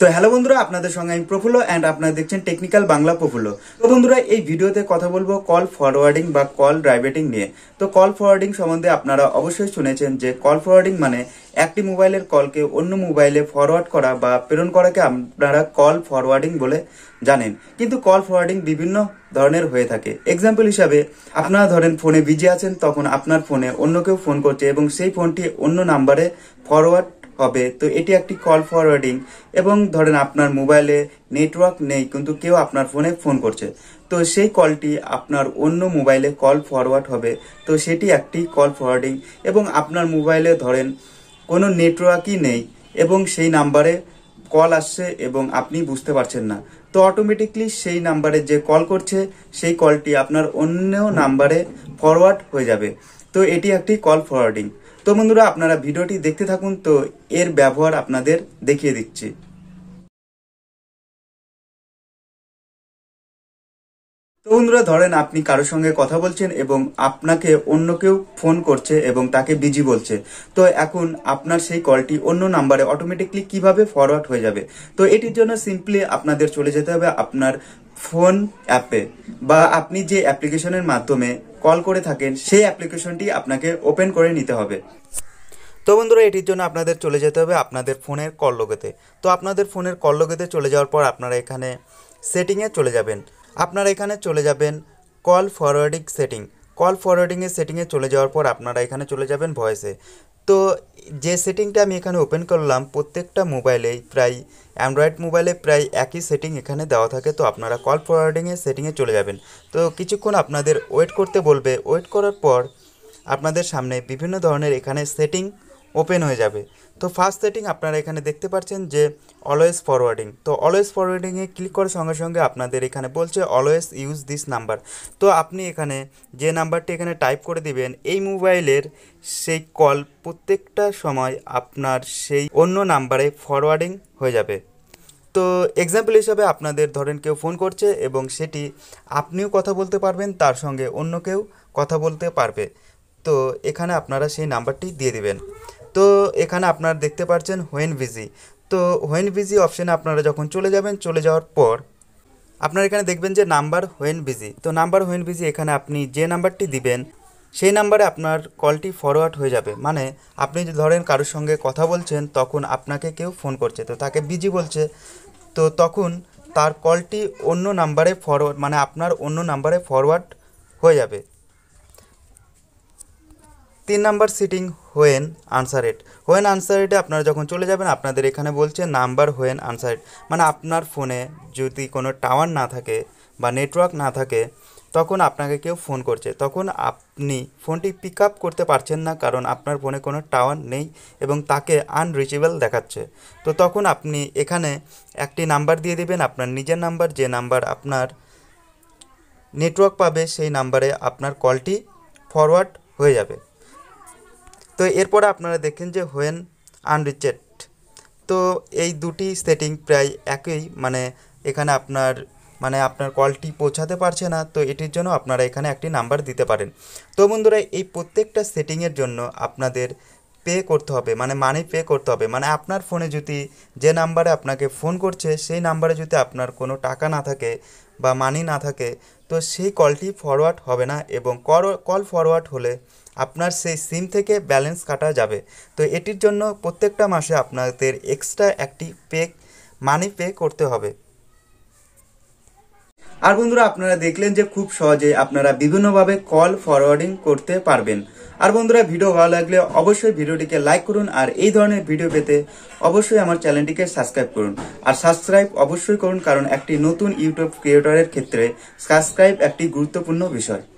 তো হ্যালো বন্ধুরা আপনাদের সঙ্গে আমি প্রফুল্ল অ্যান্ড আপনারা দেখছেন টেকনিক্যাল বাংলা প্রফুল্ল তো বন্ধুরা এই ভিডিওতে কথা বলবো কল ফরওয়ার্ডিং বা কল ড্রাইভেটিং নিয়ে তো কল ফরওয়ার্ডিং সম্বন্ধে আপনারা অবশ্যই শুনেছেন যে কল ফরওয়ার্ডিং মানে একটি মোবাইলের কলকে অন্য মোবাইলে ফরওয়ার্ড করা বা প্রেরণ করাকে আপনারা কল ফরওয়ার্ডিং বলে জানেন কিন্তু কল ফরওয়ার্ডিং বিভিন্ন ধরনের হয়ে থাকে এক্সাম্পল হিসাবে আপনারা ধরেন ফোনে বিজি আছেন তখন আপনার ফোনে অন্য কেউ ফোন করছে এবং সেই ফোনটি অন্য নাম্বারে ফরওয়ার্ড হবে তো এটি একটি কল ফরওয়ার্ডিং এবং ধরেন আপনার মোবাইলে নেটওয়ার্ক নেই কিন্তু কেউ আপনার ফোনে ফোন করছে তো সেই কলটি আপনার অন্য মোবাইলে কল ফরওয়ার্ড হবে তো সেটি একটি কল ফরওয়ার্ডিং এবং আপনার মোবাইলে ধরেন কোনো নেটওয়ার্কই নেই এবং সেই নাম্বারে কল আসছে এবং আপনি বুঝতে পারছেন না তো অটোমেটিকলি সেই নাম্বারে যে কল করছে সেই কলটি আপনার অন্য নাম্বারে ফরওয়ার্ড হয়ে যাবে তো এটি একটি কল ফরওয়ার্ডিং তো বন্ধুরা আপনারা ভিডিওটি দেখতে থাকুন তো এর ব্যবহার আপনাদের দেখিয়ে দিচ্ছি তো বন্ধুরা ধরেন আপনি কারোর সঙ্গে কথা বলছেন এবং আপনাকে অন্য কেউ ফোন করছে এবং তাকে বিজি বলছে তো এখন আপনার সেই কলটি অন্য নাম্বারে অটোমেটিকলি কিভাবে ফরওয়ার্ড হয়ে যাবে তো এটির জন্য সিম্পলি আপনাদের চলে যেতে হবে আপনার ফোন অ্যাপে বা আপনি যে অ্যাপ্লিকেশনের মাধ্যমে কল করে থাকেন সেই অ্যাপ্লিকেশনটি আপনাকে ওপেন করে নিতে হবে তো বন্ধুরা এটির জন্য আপনাদের চলে যেতে হবে আপনাদের ফোনের কল লোকেতে তো আপনাদের ফোনের কল লোকেতে চলে যাওয়ার পর আপনারা এখানে সেটিংয়ে চলে যাবেন আপনারা এখানে চলে যাবেন কল ফরওয়ার্ডিং সেটিং কল ফরওয়ার্ডিংয়ের সেটিংয়ে চলে যাওয়ার পর আপনারা এখানে চলে যাবেন ভয়েসে তো যে সেটিংটা আমি এখানে ওপেন করলাম প্রত্যেকটা মোবাইলেই প্রায় অ্যান্ড্রয়েড মোবাইলে প্রায় একই সেটিং এখানে দেওয়া থাকে তো আপনারা কল ফরওয়ার্ডিংয়ের সেটিংয়ে চলে যাবেন তো কিছুক্ষণ আপনাদের ওয়েট করতে বলবে ওয়েট করার পর আপনাদের সামনে বিভিন্ন ধরনের এখানে সেটিং ওপেন হয়ে যাবে তো ফার্স্ট সেটিং আপনারা এখানে দেখতে পাচ্ছেন যে অলওয়েজ ফরওয়ার্ডিং তো অলওয়েজ ফরওয়ার্ডিংয়ে ক্লিক করার সঙ্গে সঙ্গে আপনাদের এখানে বলছে অলওয়েজ ইউজ দিস নাম্বার তো আপনি এখানে যে নাম্বারটি এখানে টাইপ করে দিবেন এই মোবাইলের সেই কল প্রত্যেকটা সময় আপনার সেই অন্য নাম্বারে ফরওয়ার্ডিং হয়ে যাবে তো এক্সাম্পল হিসাবে আপনাদের ধরেন কেউ ফোন করছে এবং সেটি আপনিও কথা বলতে পারবেন তার সঙ্গে অন্য কেউ কথা বলতে পারবে তো এখানে আপনারা সেই নাম্বারটি দিয়ে দিবেন তো এখানে আপনারা দেখতে পাচ্ছেন হোয়েন ভিজি তো হোয়েন ভিজি অপশানে আপনারা যখন চলে যাবেন চলে যাওয়ার পর আপনারা এখানে দেখবেন যে নাম্বার হোয়েন বিজি তো নাম্বার হোয়েন বিজি এখানে আপনি যে নাম্বারটি দিবেন সেই নাম্বারে আপনার কলটি ফরওয়ার্ড হয়ে যাবে মানে আপনি ধরেন কারোর সঙ্গে কথা বলছেন তখন আপনাকে কেউ ফোন করছে তো তাকে বিজি বলছে তো তখন তার কলটি অন্য নাম্বারে ফরওয়ার্ড মানে আপনার অন্য নাম্বারে ফরওয়ার্ড হয়ে যাবে তিন number setting when answer when answer এটে আপনারা যখন চলে যাবেন আপনাদের এখানে বলছে নাম্বার হোয়েন আনসার মানে আপনার ফোনে যদি কোনো টাওয়ার না থাকে বা নেটওয়ার্ক না থাকে তখন আপনাকে কেউ ফোন করছে তখন আপনি ফোনটি পিক আপ করতে পারছেন না কারণ আপনার ফোনে কোনো টাওয়ার নেই এবং তাকে আনরিচেবল দেখাচ্ছে তো তখন আপনি এখানে একটি নাম্বার দিয়ে দেবেন আপনার নিজের নাম্বার যে নাম্বার আপনার নেটওয়ার্ক পাবে সেই নাম্বারে আপনার কলটি ফরওয়ার্ড হয়ে যাবে তো এরপরে আপনারা দেখেন যে হোয়েন আনরিচেড তো এই দুটি সেটিং প্রায় একই মানে এখানে আপনার মানে আপনার কলটি পৌঁছাতে পারছে না তো এটির জন্য আপনারা এখানে একটি নাম্বার দিতে পারেন তো বন্ধুরা এই প্রত্যেকটা সেটিংয়ের জন্য আপনাদের পে করতে হবে মানে মানি পে করতে হবে মানে আপনার ফোনে যদি যে নাম্বারে আপনাকে ফোন করছে সেই নাম্বারে যদি আপনার কোনো টাকা না থাকে বা মানি না থাকে তো সেই কলটি ফরওয়ার্ড হবে না এবং কল ফরওয়ার্ড হলে আপনার সেই সিম থেকে ব্যালেন্স কাটা যাবে তো এটির জন্য প্রত্যেকটা মাসে আপনাদের এক্সট্রা একটি পে মানি পে করতে হবে আর বন্ধুরা আপনারা দেখলেন যে খুব সহজে আপনারা বিভিন্নভাবে কল ফরওয়ার্ডিং করতে পারবেন আর বন্ধুরা ভিডিও ভালো লাগলে অবশ্যই ভিডিওটিকে লাইক করুন আর এই ধরনের ভিডিও পেতে অবশ্যই আমার চ্যানেলটিকে সাবস্ক্রাইব করুন আর সাবস্ক্রাইব অবশ্যই করুন কারণ একটি নতুন ইউটিউব ক্রিয়েটরের ক্ষেত্রে সাবস্ক্রাইব একটি গুরুত্বপূর্ণ বিষয়